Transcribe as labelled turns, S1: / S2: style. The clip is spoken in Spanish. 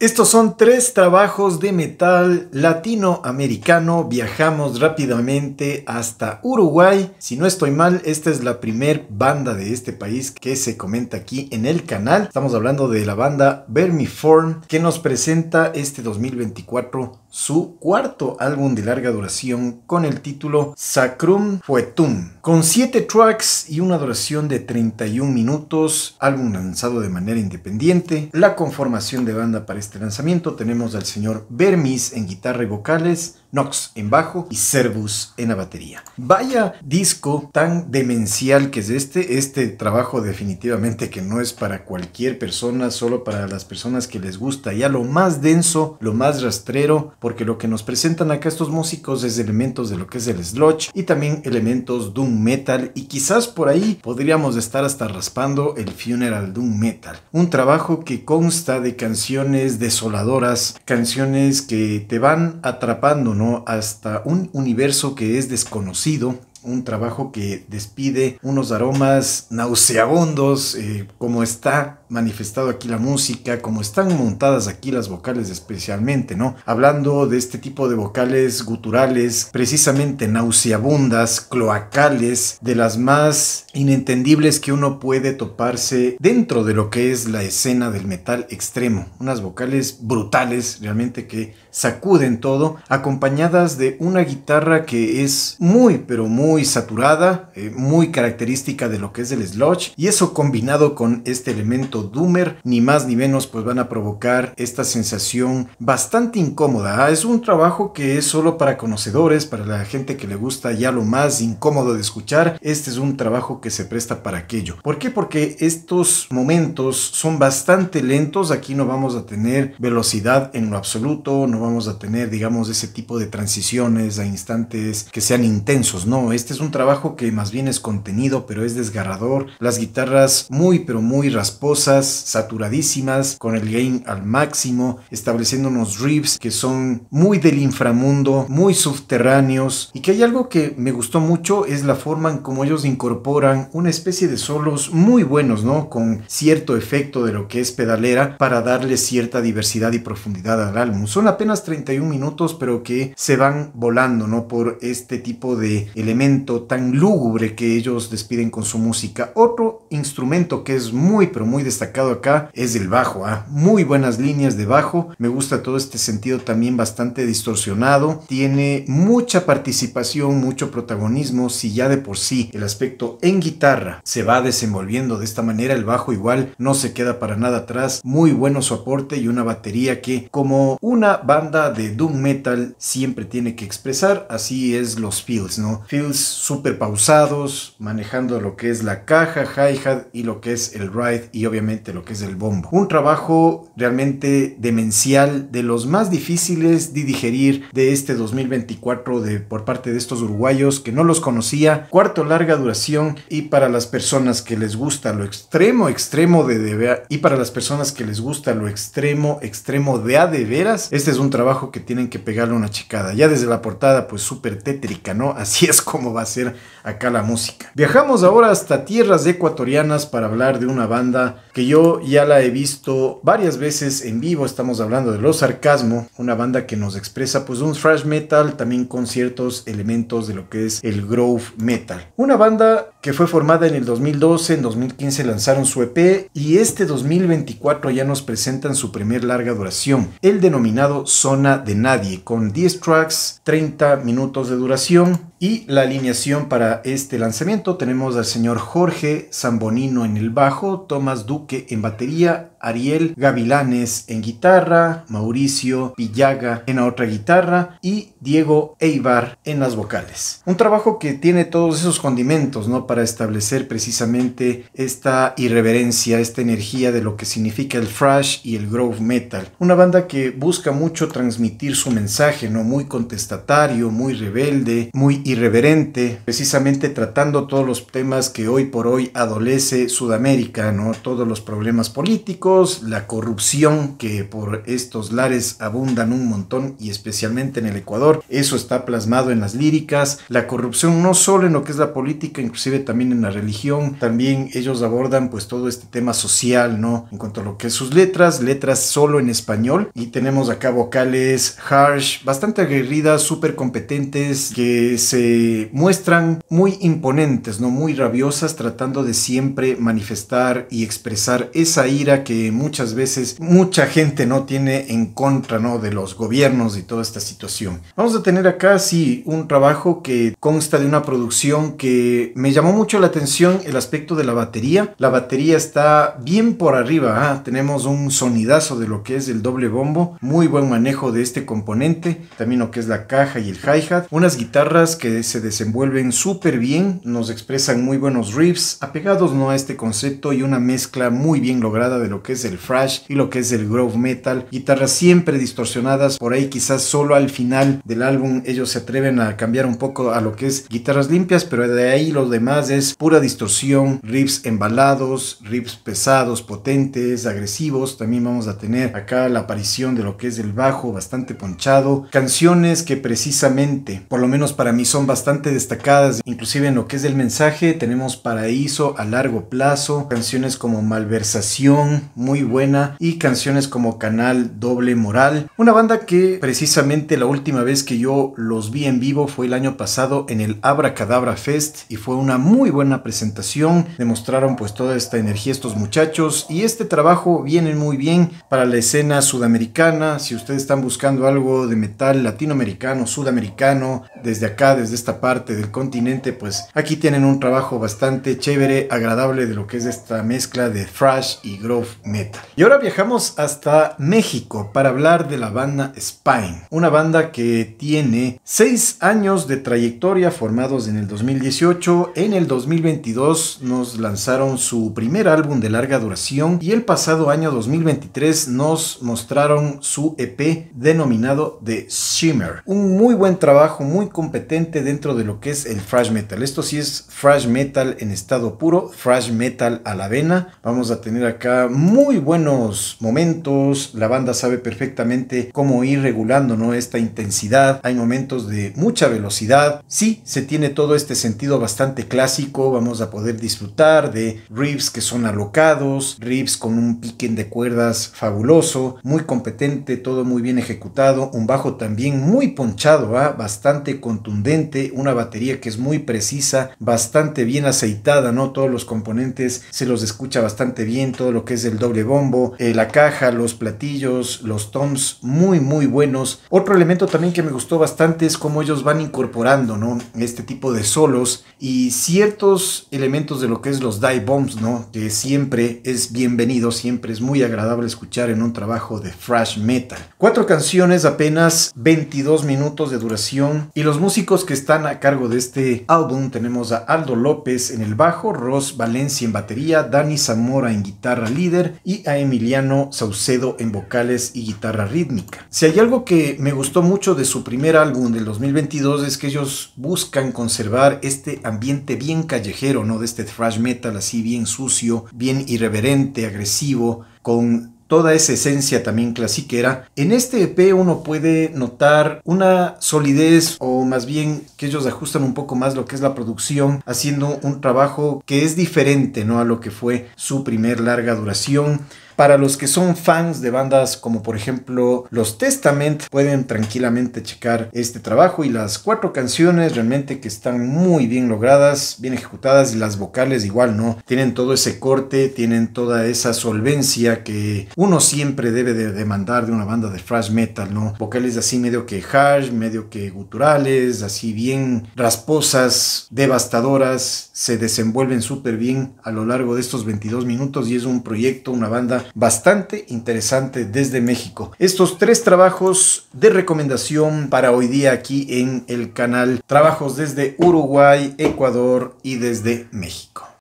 S1: Estos son tres trabajos de metal latinoamericano. Viajamos rápidamente hasta Uruguay. Si no estoy mal, esta es la primer banda de este país que se comenta aquí en el canal. Estamos hablando de la banda Vermiform que nos presenta este 2024 su cuarto álbum de larga duración con el título Sacrum Fuetum, con 7 tracks y una duración de 31 minutos, álbum lanzado de manera independiente. La conformación de banda para este lanzamiento tenemos al señor Vermis en guitarra y vocales, Nox en bajo y Servus en la batería. Vaya disco tan demencial que es este, este trabajo definitivamente que no es para cualquier persona, solo para las personas que les gusta ya lo más denso, lo más rastrero, porque lo que nos presentan acá estos músicos es elementos de lo que es el sludge y también elementos doom metal y quizás por ahí podríamos estar hasta raspando el funeral doom metal. Un trabajo que consta de canciones desoladoras, canciones que te van atrapando hasta un universo que es desconocido un trabajo que despide unos aromas nauseabundos, eh, como está manifestado aquí la música, como están montadas aquí las vocales especialmente, ¿no? Hablando de este tipo de vocales guturales, precisamente nauseabundas, cloacales, de las más inentendibles que uno puede toparse dentro de lo que es la escena del metal extremo. Unas vocales brutales, realmente que sacuden todo, acompañadas de una guitarra que es muy, pero muy saturada, eh, muy característica de lo que es el sludge y eso combinado con este elemento doomer, ni más ni menos pues van a provocar esta sensación bastante incómoda. Ah, es un trabajo que es solo para conocedores, para la gente que le gusta ya lo más incómodo de escuchar, este es un trabajo que se presta para aquello. ¿Por qué? Porque estos momentos son bastante lentos, aquí no vamos a tener velocidad en lo absoluto, no vamos a tener digamos ese tipo de transiciones a instantes que sean intensos, no, este es un trabajo que más bien es contenido, pero es desgarrador. Las guitarras muy, pero muy rasposas, saturadísimas, con el gain al máximo, estableciendo unos riffs que son muy del inframundo, muy subterráneos. Y que hay algo que me gustó mucho, es la forma en cómo ellos incorporan una especie de solos muy buenos, ¿no? Con cierto efecto de lo que es pedalera para darle cierta diversidad y profundidad al álbum. Son apenas 31 minutos, pero que se van volando, ¿no? Por este tipo de elementos tan lúgubre que ellos despiden con su música. Otro instrumento que es muy pero muy destacado acá es el bajo. ¿ah? Muy buenas líneas de bajo. Me gusta todo este sentido también bastante distorsionado. Tiene mucha participación, mucho protagonismo. Si ya de por sí el aspecto en guitarra se va desenvolviendo de esta manera, el bajo igual no se queda para nada atrás. Muy bueno su aporte y una batería que como una banda de doom metal siempre tiene que expresar. Así es los feels, ¿no? Feels super súper pausados, manejando lo que es la caja, hi-hat y lo que es el ride y obviamente lo que es el bombo. Un trabajo realmente demencial, de los más difíciles de digerir de este 2024 de, por parte de estos uruguayos que no los conocía. Cuarto larga duración y para las personas que les gusta lo extremo, extremo de, de y para las personas que les gusta lo extremo, extremo de a de veras, este es un trabajo que tienen que pegarle una chicada. Ya desde la portada pues súper tétrica, ¿no? Así es como va a ser acá la música. Viajamos ahora hasta tierras ecuatorianas para hablar de una banda que yo ya la he visto varias veces en vivo. Estamos hablando de Los Sarcasmo, una banda que nos expresa pues un thrash metal también con ciertos elementos de lo que es el grove metal. Una banda que fue formada en el 2012, en 2015 lanzaron su EP y este 2024 ya nos presentan su primer larga duración, el denominado Zona de Nadie, con 10 tracks, 30 minutos de duración y la alineación para este lanzamiento tenemos al señor Jorge Zambonino en el bajo, Tomás Duque en batería, Ariel Gavilanes en guitarra, Mauricio Villaga en la otra guitarra y Diego Eibar en las vocales. Un trabajo que tiene todos esos condimentos, ¿no? Para establecer precisamente esta irreverencia, esta energía de lo que significa el thrash y el groove metal. Una banda que busca mucho transmitir su mensaje, ¿no? Muy contestatario, muy rebelde, muy irreverente, precisamente tratando todos los temas que hoy por hoy adolece Sudamérica, ¿no? Todos los problemas políticos la corrupción que por estos lares abundan un montón y especialmente en el Ecuador. Eso está plasmado en las líricas. La corrupción no solo en lo que es la política, inclusive también en la religión. También ellos abordan pues todo este tema social, ¿no? En cuanto a lo que es sus letras, letras solo en español. Y tenemos acá vocales harsh, bastante aguerridas, súper competentes, que se muestran muy imponentes, ¿no? Muy rabiosas, tratando de siempre manifestar y expresar esa ira que eh, muchas veces mucha gente no tiene en contra ¿no? de los gobiernos y toda esta situación. Vamos a tener acá, sí, un trabajo que consta de una producción que me llamó mucho la atención el aspecto de la batería. La batería está bien por arriba, ¿ah? tenemos un sonidazo de lo que es el doble bombo, muy buen manejo de este componente, también lo que es la caja y el hi-hat, unas guitarras que se desenvuelven súper bien, nos expresan muy buenos riffs, apegados ¿no? a este concepto y una mezcla muy bien lograda de lo que que es el thrash y lo que es el groove metal, guitarras siempre distorsionadas, por ahí quizás solo al final del álbum ellos se atreven a cambiar un poco a lo que es guitarras limpias, pero de ahí lo demás es pura distorsión, riffs embalados, riffs pesados, potentes, agresivos, también vamos a tener acá la aparición de lo que es el bajo bastante ponchado, canciones que precisamente, por lo menos para mí son bastante destacadas, inclusive en lo que es el mensaje tenemos paraíso a largo plazo, canciones como malversación, muy buena y canciones como Canal Doble Moral, una banda que precisamente la última vez que yo los vi en vivo fue el año pasado en el Abracadabra Fest y fue una muy buena presentación, demostraron pues toda esta energía estos muchachos y este trabajo viene muy bien para la escena sudamericana, si ustedes están buscando algo de metal latinoamericano, sudamericano, desde acá, desde esta parte del continente, pues aquí tienen un trabajo bastante chévere, agradable de lo que es esta mezcla de thrash y groove metal. Y ahora viajamos hasta México para hablar de la banda Spine, una banda que tiene 6 años de trayectoria formados en el 2018, en el 2022 nos lanzaron su primer álbum de larga duración y el pasado año 2023 nos mostraron su EP denominado The Shimmer, un muy buen trabajo, muy competente dentro de lo que es el thrash metal. Esto sí es thrash metal en estado puro, thrash metal a la vena. Vamos a tener acá muy buenos momentos. La banda sabe perfectamente cómo ir regulando ¿no? esta intensidad. Hay momentos de mucha velocidad. Sí, se tiene todo este sentido bastante clásico. Vamos a poder disfrutar de riffs que son alocados, riffs con un piquen de cuerdas fabuloso, muy competente, todo muy bien ejecutado, un bajo también muy ponchado, ¿ah? bastante contundente, una batería que es muy precisa, bastante bien aceitada, ¿no? Todos los componentes se los escucha bastante bien, todo lo que es el doble bombo, eh, la caja, los platillos, los toms, muy, muy buenos. Otro elemento también que me gustó bastante es cómo ellos van incorporando, ¿no? Este tipo de solos y ciertos elementos de lo que es los dive bombs, ¿no? Que siempre es bienvenido, siempre es muy agradable escuchar en un trabajo de thrash metal. Cuatro canciones, apenas 22 minutos de duración y los músicos que están a cargo de este álbum tenemos a Aldo López en el bajo, Ross Valencia en batería, Dani Zamora en guitarra líder y a Emiliano Saucedo en vocales y guitarra rítmica. Si hay algo que me gustó mucho de su primer álbum del 2022 es que ellos buscan conservar este ambiente bien callejero, ¿no? De este thrash metal así bien sucio, bien irreverente, agresivo, con toda esa esencia también clasiquera. En este EP uno puede notar una solidez o más bien que ellos ajustan un poco más lo que es la producción, haciendo un trabajo que es diferente ¿no? a lo que fue su primer larga duración. Para los que son fans de bandas como por ejemplo Los Testament, pueden tranquilamente checar este trabajo y las cuatro canciones realmente que están muy bien logradas, bien ejecutadas y las vocales igual, ¿no? Tienen todo ese corte, tienen toda esa solvencia que uno siempre debe de demandar de una banda de thrash metal, ¿no? Vocales así medio que harsh, medio que guturales, así bien rasposas, devastadoras, se desenvuelven súper bien a lo largo de estos 22 minutos y es un proyecto, una banda bastante interesante desde México. Estos tres trabajos de recomendación para hoy día aquí en el canal. Trabajos desde Uruguay, Ecuador y desde México.